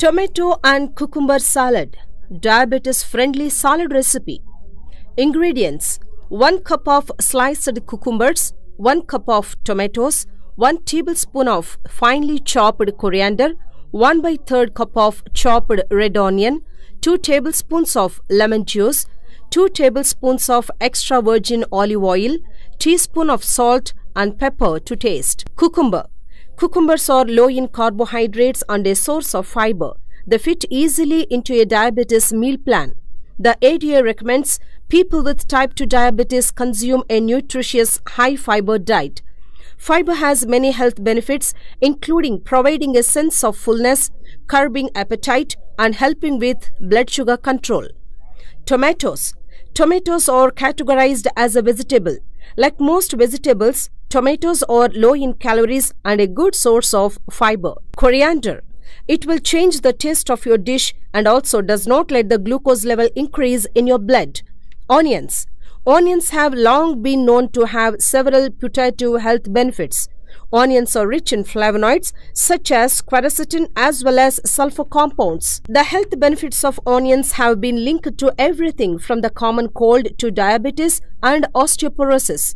Tomato and cucumber salad, diabetes friendly salad recipe. Ingredients 1 cup of sliced cucumbers, 1 cup of tomatoes, 1 tablespoon of finely chopped coriander, 1 by 3rd cup of chopped red onion, 2 tablespoons of lemon juice, 2 tablespoons of extra virgin olive oil, teaspoon of salt and pepper to taste. Cucumber Cucumbers are low in carbohydrates and a source of fiber. They fit easily into a diabetes meal plan. The ADA recommends people with type 2 diabetes consume a nutritious high fiber diet. Fiber has many health benefits, including providing a sense of fullness, curbing appetite, and helping with blood sugar control. Tomatoes. Tomatoes are categorized as a vegetable. Like most vegetables, Tomatoes are low in calories and a good source of fiber. Coriander. It will change the taste of your dish and also does not let the glucose level increase in your blood. Onions. Onions have long been known to have several putative health benefits. Onions are rich in flavonoids such as quercetin as well as sulfur compounds. The health benefits of onions have been linked to everything from the common cold to diabetes and osteoporosis.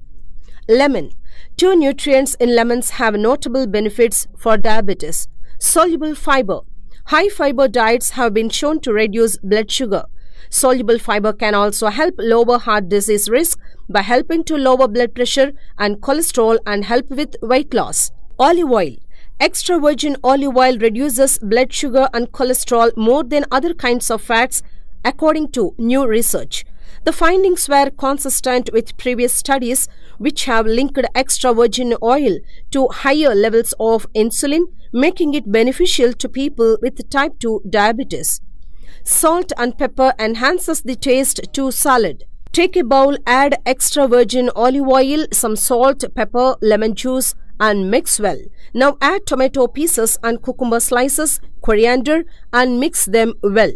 Lemon Two nutrients in lemons have notable benefits for diabetes. Soluble fiber. High fiber diets have been shown to reduce blood sugar. Soluble fiber can also help lower heart disease risk by helping to lower blood pressure and cholesterol and help with weight loss. Olive oil. Extra virgin olive oil reduces blood sugar and cholesterol more than other kinds of fats according to new research. The findings were consistent with previous studies which have linked extra virgin oil to higher levels of insulin, making it beneficial to people with type 2 diabetes. Salt and pepper enhances the taste to salad. Take a bowl, add extra virgin olive oil, some salt, pepper, lemon juice and mix well. Now add tomato pieces and cucumber slices, coriander and mix them well.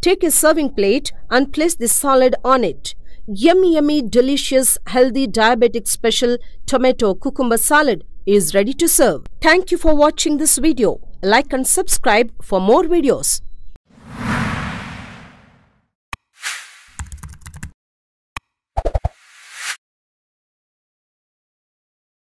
Take a serving plate and place the salad on it. Yummy, yummy, delicious, healthy diabetic special tomato cucumber salad is ready to serve. Thank you for watching this video. Like and subscribe for more videos.